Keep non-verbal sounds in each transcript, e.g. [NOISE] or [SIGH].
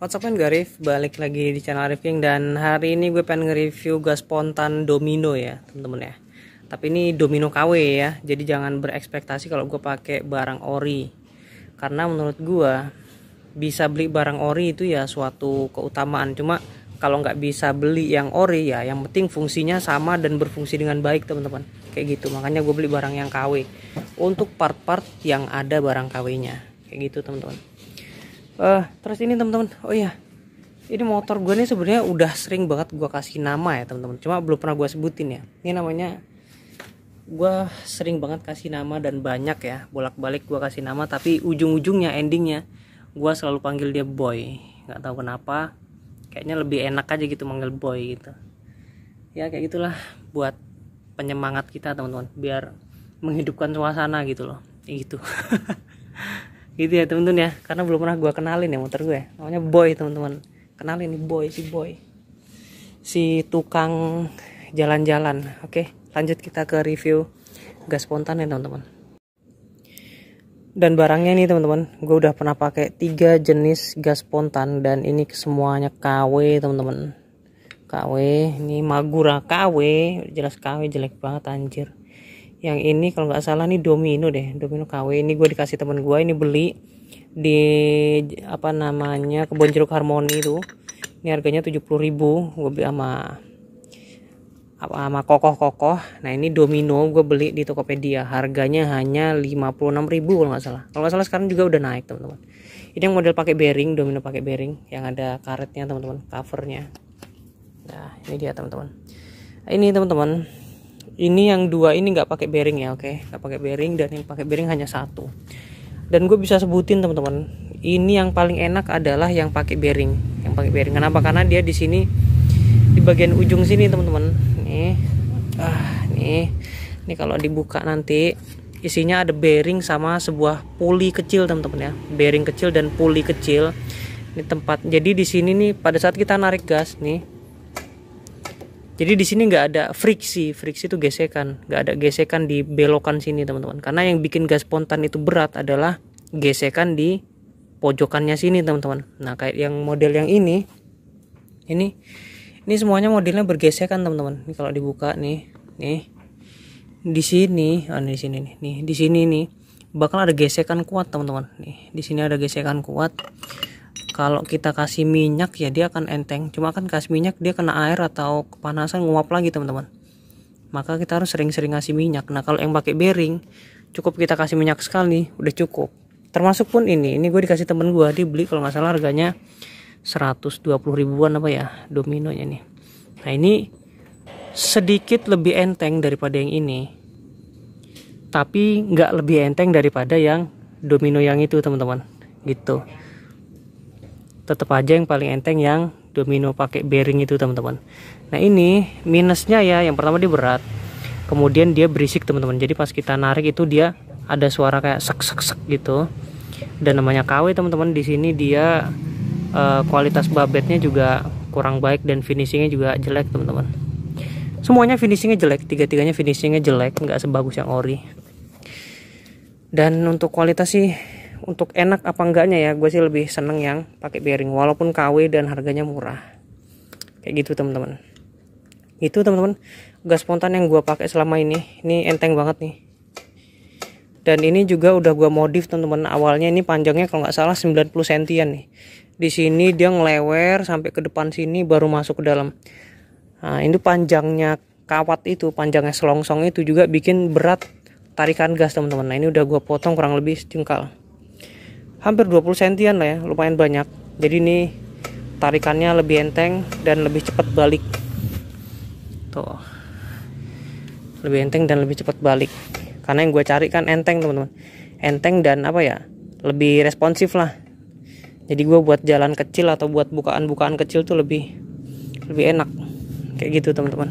What's up gue balik lagi di channel Arif King dan hari ini gue pengen nge-review gas spontan domino ya temen-temen ya Tapi ini domino KW ya, jadi jangan berekspektasi kalau gue pakai barang ori Karena menurut gue bisa beli barang ori itu ya suatu keutamaan Cuma kalau nggak bisa beli yang ori ya yang penting fungsinya sama dan berfungsi dengan baik teman-teman kayak gitu makanya gue beli barang yang KW untuk part-part yang ada barang KW nya kayak gitu teman-teman uh, terus ini teman-teman oh iya ini motor gue nih sebenarnya udah sering banget gue kasih nama ya teman-teman cuma belum pernah gue sebutin ya ini namanya gue sering banget kasih nama dan banyak ya bolak-balik gue kasih nama tapi ujung-ujungnya endingnya gue selalu panggil dia boy nggak tahu kenapa kayaknya lebih enak aja gitu manggil boy gitu ya kayak gitulah buat penyemangat kita teman-teman biar menghidupkan suasana gitu loh kayak gitu [LAUGHS] gitu ya teman-teman ya karena belum pernah gue kenalin ya motor gue ya. namanya boy teman-teman kenalin nih boy si boy si tukang jalan-jalan oke lanjut kita ke review gas spontan ya teman-teman dan barangnya ini teman-teman gue udah pernah pakai tiga jenis gas spontan dan ini semuanya KW teman-teman KW ini Magura KW jelas KW jelek banget anjir yang ini kalau nggak salah nih domino deh domino KW ini gue dikasih temen gue ini beli di apa namanya kebun jeruk harmoni itu ini harganya 70.000 gue beli sama sama kokoh-kokoh nah ini domino gue beli di Tokopedia harganya hanya 56.000 kalau nggak salah kalau nggak salah sekarang juga udah naik teman-teman ini yang model pakai bearing domino pakai bearing yang ada karetnya teman-teman covernya nah ini dia teman-teman ini teman-teman ini yang dua ini nggak pakai bearing ya oke okay? nggak pakai bearing dan yang pakai bearing hanya satu dan gue bisa sebutin teman-teman ini yang paling enak adalah yang pakai bearing yang pakai bearing kenapa karena dia di sini di bagian ujung sini teman-teman nih ah nih ini kalau dibuka nanti isinya ada bearing sama sebuah puli kecil teman-teman ya bearing kecil dan puli kecil ini tempat jadi di sini nih pada saat kita narik gas nih jadi di sini nggak ada friksi friksi itu gesekan nggak ada gesekan di belokan sini teman-teman karena yang bikin gas spontan itu berat adalah gesekan di pojokannya sini teman-teman nah kayak yang model yang ini ini ini semuanya modelnya bergesekan teman-teman ini kalau dibuka nih nih di sini ah, di sini nih nih di sini nih bakal ada gesekan kuat teman-teman nih di sini ada gesekan kuat kalau kita kasih minyak ya dia akan enteng cuma kan kasih minyak dia kena air atau kepanasan nguap lagi teman-teman maka kita harus sering-sering ngasih minyak nah kalau yang pakai bearing cukup kita kasih minyak sekali udah cukup termasuk pun ini ini gue dikasih temen gue dibeli kalau nggak salah harganya 120 ribuan apa ya dominonya nih nah ini sedikit lebih enteng daripada yang ini tapi nggak lebih enteng daripada yang domino yang itu teman-teman gitu tetap aja yang paling enteng yang domino pakai bearing itu teman-teman nah ini minusnya ya yang pertama dia berat kemudian dia berisik teman-teman jadi pas kita narik itu dia ada suara kayak sek sek sek gitu dan namanya KW teman-teman di sini dia uh, kualitas babetnya juga kurang baik dan finishingnya juga jelek teman-teman semuanya finishingnya jelek tiga-tiganya finishingnya jelek nggak sebagus yang ori dan untuk kualitas sih untuk enak apa enggaknya ya gue sih lebih seneng yang pakai bearing walaupun KW dan harganya murah kayak gitu teman-teman itu teman-teman gas spontan yang gue pakai selama ini ini enteng banget nih dan ini juga udah gue modif teman-teman awalnya ini panjangnya kalau nggak salah 90 sentian nih di sini dia ngelewer sampai ke depan sini baru masuk ke dalam nah ini panjangnya kawat itu panjangnya selongsong itu juga bikin berat tarikan gas teman-teman nah ini udah gue potong kurang lebih sejengkal hampir 20 sentian lah ya lumayan banyak jadi ini tarikannya lebih enteng dan lebih cepat balik tuh lebih enteng dan lebih cepat balik karena yang gue cari kan enteng teman-teman enteng dan apa ya lebih responsif lah jadi gue buat jalan kecil atau buat bukaan-bukaan kecil tuh lebih lebih enak kayak gitu teman-teman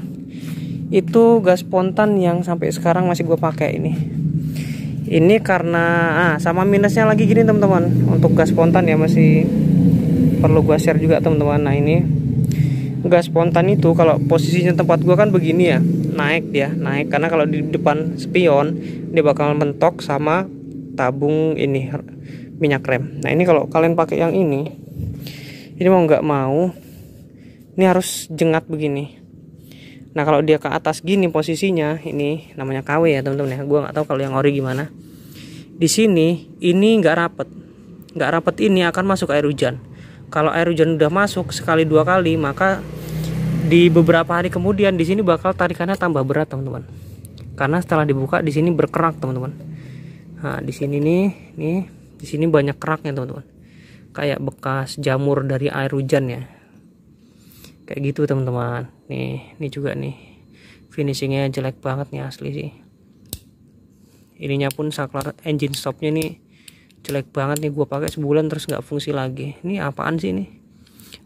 itu gas spontan yang sampai sekarang masih gue pakai ini ini karena ah, sama minusnya lagi gini teman-teman untuk gas spontan ya masih perlu gua share juga teman-teman nah ini gas spontan itu kalau posisinya tempat gua kan begini ya naik dia ya, naik karena kalau di depan spion dia bakal mentok sama tabung ini minyak rem nah ini kalau kalian pakai yang ini ini mau nggak mau ini harus jengat begini Nah kalau dia ke atas gini posisinya ini namanya KW ya teman-teman ya. Gue nggak tahu kalau yang ori gimana. Di sini ini nggak rapet, nggak rapet ini akan masuk air hujan. Kalau air hujan udah masuk sekali dua kali maka di beberapa hari kemudian di sini bakal tarikannya tambah berat teman-teman. Karena setelah dibuka di sini berkerak teman-teman. Nah di sini nih, nih di sini banyak keraknya teman-teman. Kayak bekas jamur dari air hujan ya kayak gitu teman-teman nih ini juga nih finishingnya jelek banget nih asli sih ininya pun saklar engine stopnya nih jelek banget nih gue pakai sebulan terus nggak fungsi lagi ini apaan sih ini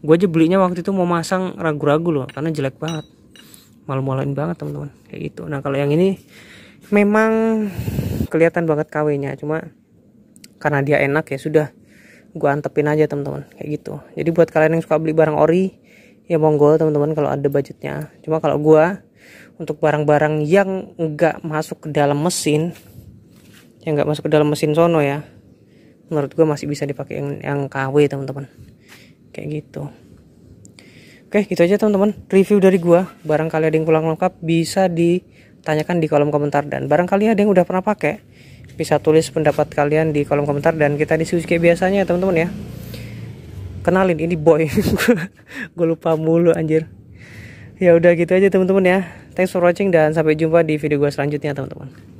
gue aja belinya waktu itu mau masang ragu-ragu loh karena jelek banget malu-maluin banget teman-teman kayak gitu nah kalau yang ini memang kelihatan banget KW-nya cuma karena dia enak ya sudah gue antepin aja teman-teman kayak gitu jadi buat kalian yang suka beli barang ori ya monggo teman-teman kalau ada budgetnya cuma kalau gua untuk barang-barang yang nggak masuk ke dalam mesin yang nggak masuk ke dalam mesin sono ya menurut gua masih bisa dipakai yang, yang KW teman-teman kayak gitu Oke, gitu aja teman-teman. Review dari gua. Barangkali ada yang kurang lengkap bisa ditanyakan di kolom komentar dan barangkali ada yang udah pernah pakai bisa tulis pendapat kalian di kolom komentar dan kita diskusi kayak biasanya teman-teman ya kenalin ini boy [LAUGHS] gue lupa mulu anjir ya udah gitu aja teman-teman ya thanks for watching dan sampai jumpa di video gue selanjutnya teman-teman